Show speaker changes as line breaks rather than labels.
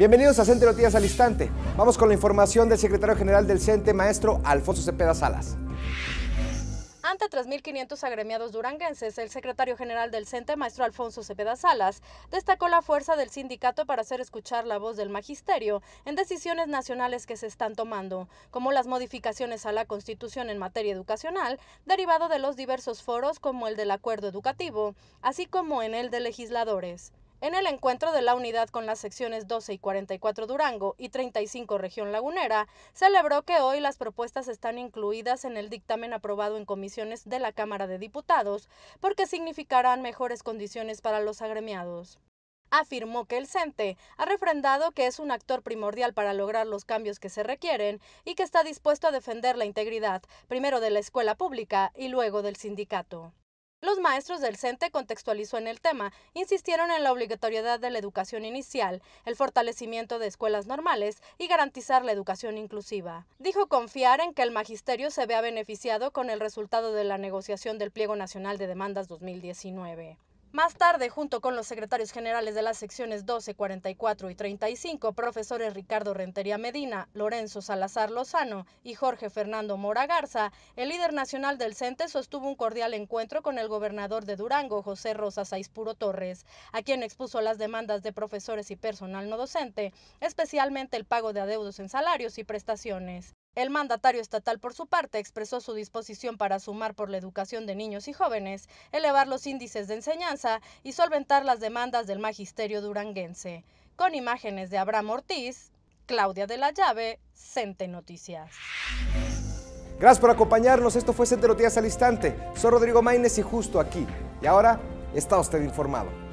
Bienvenidos a Cente Noticias al Instante. Vamos con la información del secretario general del CENTE, maestro Alfonso Cepeda Salas.
Ante 3.500 agremiados duranguenses, el secretario general del CENTE, maestro Alfonso Cepeda Salas, destacó la fuerza del sindicato para hacer escuchar la voz del magisterio en decisiones nacionales que se están tomando, como las modificaciones a la Constitución en materia educacional, derivado de los diversos foros como el del acuerdo educativo, así como en el de legisladores. En el encuentro de la unidad con las secciones 12 y 44 Durango y 35 Región Lagunera, celebró que hoy las propuestas están incluidas en el dictamen aprobado en comisiones de la Cámara de Diputados porque significarán mejores condiciones para los agremiados afirmó que el CENTE ha refrendado que es un actor primordial para lograr los cambios que se requieren y que está dispuesto a defender la integridad, primero de la escuela pública y luego del sindicato. Los maestros del CENTE contextualizó en el tema, insistieron en la obligatoriedad de la educación inicial, el fortalecimiento de escuelas normales y garantizar la educación inclusiva. Dijo confiar en que el magisterio se vea beneficiado con el resultado de la negociación del Pliego Nacional de Demandas 2019. Más tarde, junto con los secretarios generales de las secciones 12, 44 y 35, profesores Ricardo Rentería Medina, Lorenzo Salazar Lozano y Jorge Fernando Mora Garza, el líder nacional del CENTE sostuvo un cordial encuentro con el gobernador de Durango, José Rosa Saizpuro Torres, a quien expuso las demandas de profesores y personal no docente, especialmente el pago de adeudos en salarios y prestaciones. El mandatario estatal, por su parte, expresó su disposición para sumar por la educación de niños y jóvenes, elevar los índices de enseñanza y solventar las demandas del magisterio duranguense. Con imágenes de Abraham Ortiz, Claudia de la Llave, Cente Noticias.
Gracias por acompañarnos. Esto fue Cente Noticias al Instante. Soy Rodrigo Maínez y justo aquí. Y ahora está usted informado.